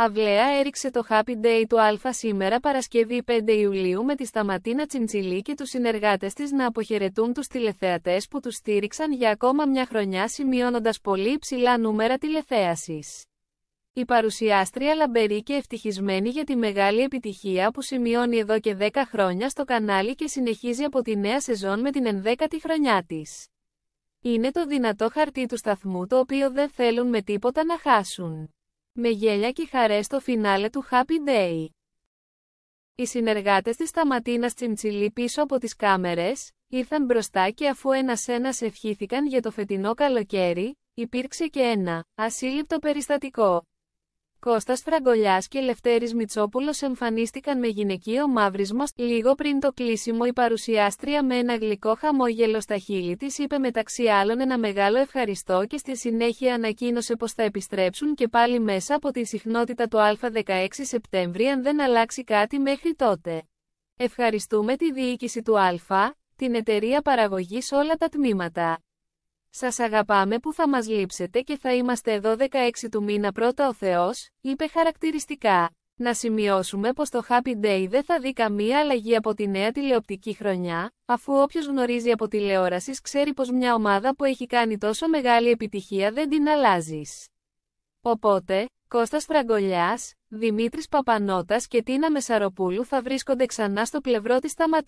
Αυλαία έριξε το Happy Day του Α σήμερα Παρασκευή 5 Ιουλίου με τη Σταματίνα Τσιντσιλή και τους συνεργάτες της να αποχαιρετούν τους τηλεθεατές που τους στήριξαν για ακόμα μια χρονιά σημειώνοντας πολύ υψηλά νούμερα τηλεθέασης. Η παρουσιάστρια λαμπερή και ευτυχισμένη για τη μεγάλη επιτυχία που σημειώνει εδώ και 10 χρόνια στο κανάλι και συνεχίζει από τη νέα σεζόν με την ενδέκατη χρονιά της. Είναι το δυνατό χαρτί του σταθμού το οποίο δεν θέλουν με τίποτα να χάσουν με γέλια και χαρές στο φινάλε του Happy Day. Οι συνεργάτες της Σταματίνας Τσιμτσιλή πίσω από τις κάμερες, ήρθαν μπροστά και αφού ένας-ένας ευχήθηκαν για το φετινό καλοκαίρι, υπήρξε και ένα ασύλληπτο περιστατικό. Κώστας Φραγκολιάς και Λευτέρης Μητσόπουλος εμφανίστηκαν με γυναικείο μαύρισμα λίγο πριν το κλείσιμο η παρουσιάστρια με ένα γλυκό χαμόγελο στα χείλη της είπε μεταξύ άλλων ένα μεγάλο ευχαριστώ και στη συνέχεια ανακοίνωσε πως θα επιστρέψουν και πάλι μέσα από τη συχνότητα του Α16 Σεπτέμβρη αν δεν αλλάξει κάτι μέχρι τότε. Ευχαριστούμε τη διοίκηση του Α, την εταιρεία παραγωγής όλα τα τμήματα. Σας αγαπάμε που θα μας λείψετε και θα είμαστε εδώ 16 του μήνα πρώτα ο Θεός, είπε χαρακτηριστικά. Να σημειώσουμε πως το Happy Day δεν θα δει καμία αλλαγή από τη νέα τηλεοπτική χρονιά, αφού όποιος γνωρίζει από τηλεόρασης ξέρει πως μια ομάδα που έχει κάνει τόσο μεγάλη επιτυχία δεν την αλλάζεις. Οπότε, Κώστας Φραγκολιάς, Δημήτρης Παπανότας και Τίνα Μεσαροπούλου θα βρίσκονται ξανά στο πλευρό της σταματή.